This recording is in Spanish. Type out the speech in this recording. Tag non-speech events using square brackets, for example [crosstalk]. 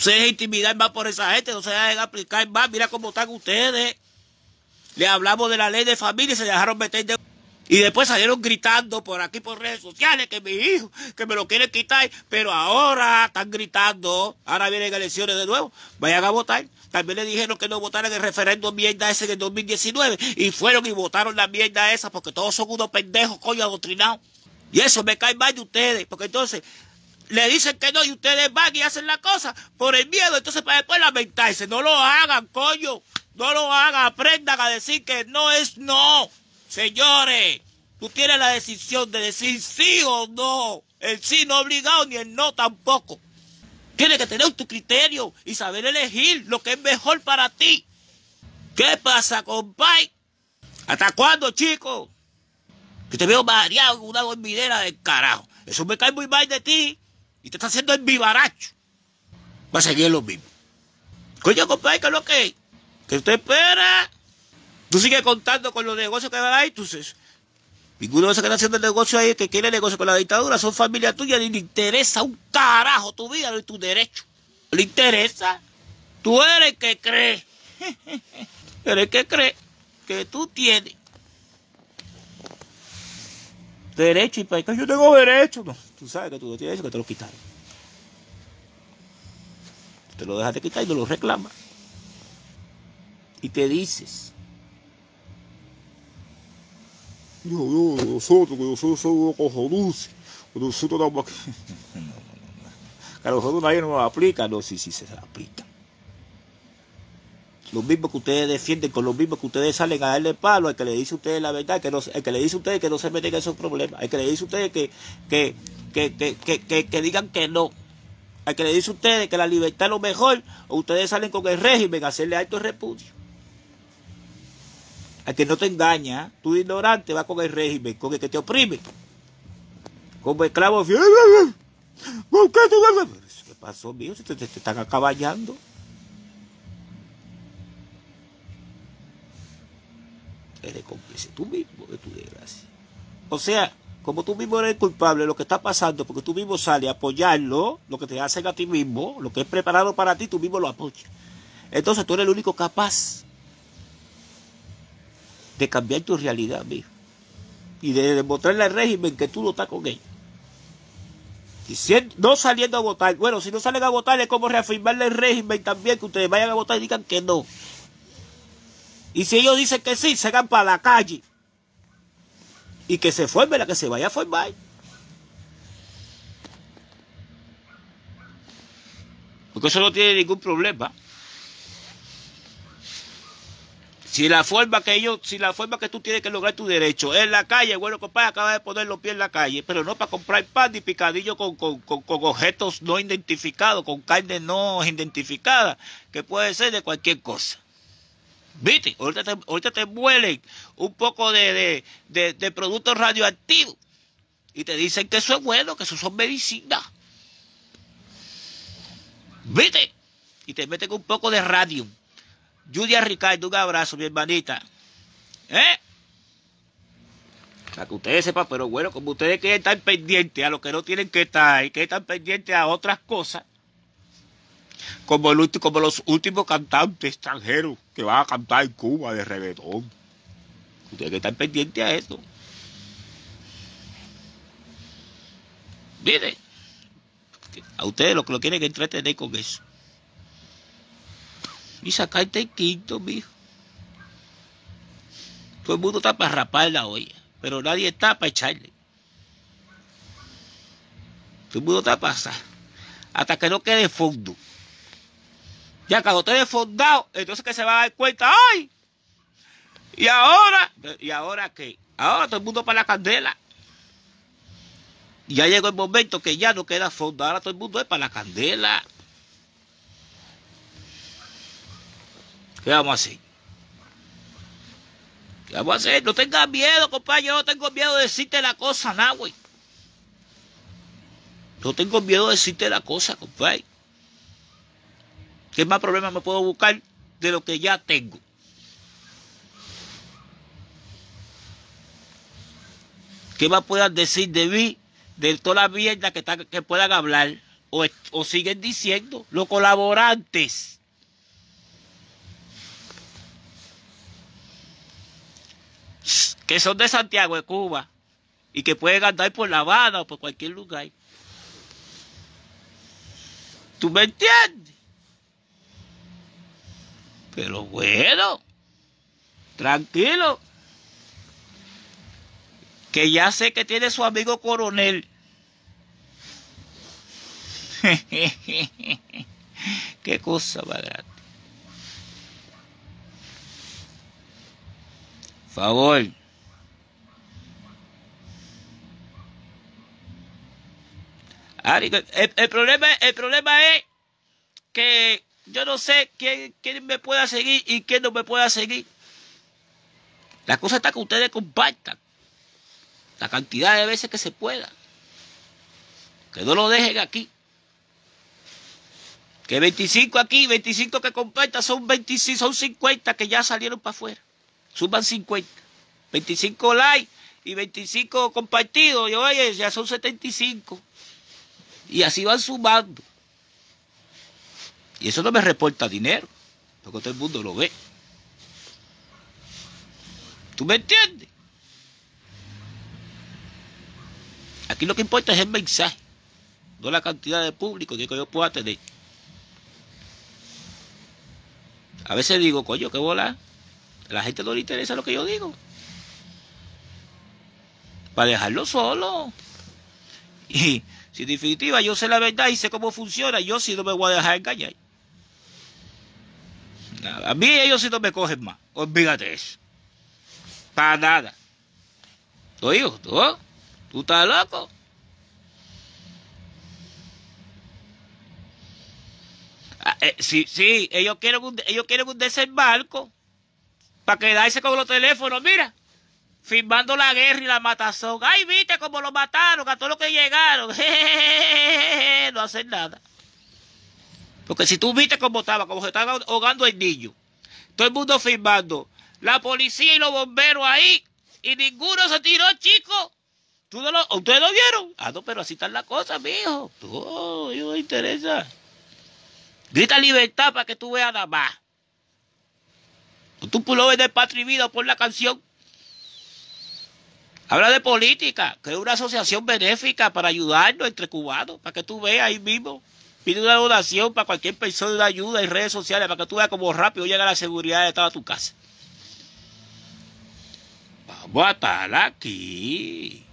Se dejen intimidar más por esa gente, no se dejen aplicar más. Mira cómo están ustedes. Le hablamos de la ley de familia y se dejaron meter de... Y después salieron gritando por aquí, por redes sociales, que mi hijo, que me lo quieren quitar. Pero ahora están gritando. Ahora vienen elecciones de nuevo. Vayan a votar. También le dijeron que no votaran el referendo mierda ese en 2019. Y fueron y votaron la mierda esa porque todos son unos pendejos, coño, adoctrinados. Y eso me cae mal de ustedes. Porque entonces le dicen que no y ustedes van y hacen la cosa por el miedo, entonces para después lamentarse. No lo hagan, coño. No lo hagan. Aprendan a decir que no es no. Señores, tú tienes la decisión de decir sí o no. El sí no obligado ni el no tampoco. Tienes que tener tu criterio y saber elegir lo que es mejor para ti. ¿Qué pasa, compay? ¿Hasta cuándo, chico Que te veo mareado en una dormidera del carajo. Eso me cae muy mal de ti. Y te está haciendo el vivaracho. Va a seguir lo mismo. Coño, compadre, que es lo que hay. ¿Qué usted espera. Tú sigues contando con los negocios que hay, ahí entonces Ninguno de esos que están haciendo el negocio ahí, que quiere negocio con la dictadura, son familia tuya, ni le interesa un carajo tu vida ni tu derecho. Le interesa. Tú eres el que cree. [laughs] eres el que cree que tú tienes derecho y para yo tengo derecho. No. Tú sabes que tú no tienes eso, que te lo quitaron. Te lo dejas de quitar y te lo reclama. Y te dices. Yo, yo, nosotros, que nosotros somos los que nosotros damos aquí. [laughs] Que a nosotros nadie nos aplica, no, sí, sí, se aplica los mismos que ustedes defienden, con los mismos que ustedes salen a darle palo, al que le dice a ustedes la verdad, que no, que le dice a ustedes que no se meten en esos problemas, al que le dice a ustedes que, que, que, que, que digan que no, al que le dice a ustedes que la libertad es lo mejor, o ustedes salen con el régimen a hacerle alto repudio. Al que no te engaña, tú ignorante vas con el régimen, con el que te oprime. Como esclavo, ¿qué pasó, mío? te, te, te están acaballando. eres cómplice tú mismo de tu desgracia. O sea, como tú mismo eres culpable de lo que está pasando, porque tú mismo sales a apoyarlo, lo que te hacen a ti mismo, lo que es preparado para ti, tú mismo lo apoyas. Entonces tú eres el único capaz de cambiar tu realidad, mijo. Y de demostrarle al régimen que tú no estás con ellos. no saliendo a votar, bueno, si no salen a votar es como reafirmarle al régimen también que ustedes vayan a votar y digan que no, y si ellos dicen que sí, se van para la calle. Y que se forme la que se vaya a formar. Porque eso no tiene ningún problema. Si la forma que ellos, si la forma que tú tienes que lograr tu derecho es la calle, bueno, compadre, acaba de poner los pies en la calle, pero no para comprar pan y picadillo con, con objetos no identificados, con carne no identificada, que puede ser de cualquier cosa. Vete, Ahorita te, muelen un poco de, de, de, productos radioactivos y te dicen que eso es bueno, que eso son medicinas. Vete, Y te meten un poco de radio. Judy Ricardo, un abrazo, mi hermanita. ¿Eh? Para que ustedes sepan, pero bueno, como ustedes quieren estar pendientes a lo que no tienen que estar y que están pendientes a otras cosas, como, como los últimos cantantes extranjeros va a cantar en Cuba de reggaetón. Ustedes que están pendientes a eso. Miren, a ustedes lo que lo quieren entretener con eso. Y sacarte el quinto, mijo. Todo el mundo está para rapar la olla, pero nadie está para echarle. Todo el mundo está para Hasta que no quede fondo. Ya cuando esté desfondado, entonces que se va a dar cuenta, hoy. Y ahora, ¿y ahora qué? Ahora todo el mundo para la candela. Ya llegó el momento que ya no queda fondo, ahora todo el mundo es para la candela. ¿Qué vamos a hacer? ¿Qué vamos a hacer? No tengas miedo, compadre. Yo no tengo miedo de decirte la cosa, nada, güey. No tengo miedo de decirte la cosa, compadre. ¿Qué más problemas me puedo buscar de lo que ya tengo? ¿Qué más puedan decir de mí, de toda la mierda que, que puedan hablar o, o siguen diciendo los colaborantes? que son de Santiago de Cuba y que pueden andar por La Habana o por cualquier lugar. ¿Tú me entiendes? Pero bueno, tranquilo. Que ya sé que tiene su amigo coronel. [laughs] Qué cosa más Favor. Ah, el, el, problema, el problema es que yo no sé quién, me pueda seguir y quién no me pueda seguir. La cosa está que ustedes compartan la cantidad de veces que se pueda. Que no lo dejen aquí. Que 25 aquí, 25 que compartan, son 25, son 50 que ya salieron para afuera. suman 50. 25 likes y 25 compartidos. Yo oye, ya son 75. Y así van sumando. Y eso no me reporta dinero, porque todo el mundo lo ve. ¿Tú me entiendes? Aquí lo que importa es el mensaje, no la cantidad de público que yo pueda tener. A veces digo, coño, qué bola. A la gente no le interesa lo que yo digo. Para dejarlo solo. Y si en definitiva yo sé la verdad y sé cómo funciona, yo sí no me voy a dejar engañar. A mí ellos sí no me cogen más. Olvídate eso. Para nada. Oye, ¿tú? ¿Tú estás loco? Ah, eh, sí, sí, ellos quieren un, ellos quieren un desembarco para quedarse con los teléfonos, mira, firmando la guerra y la matazón. Ay, viste cómo lo mataron, a todos los que llegaron. [laughs] no hacen nada. Porque si tú viste cómo estaba, como se estaba ahogando el niño, todo el mundo firmando, la policía y los bomberos ahí, y ninguno se tiró, chico. ¿Tú lo, ¿Ustedes lo vieron? Ah, no, pero así están las cosas, mijo. Oh, no me interesa. Grita libertad para que tú veas nada más. Tú pulo de patria vida por la canción. Habla de política. es una asociación benéfica para ayudarnos entre cubanos, para que tú veas ahí mismo. Pide una donación para cualquier persona, de ayuda en redes sociales para que tú veas cómo rápido llega la seguridad de toda tu casa. Vamos a estar aquí.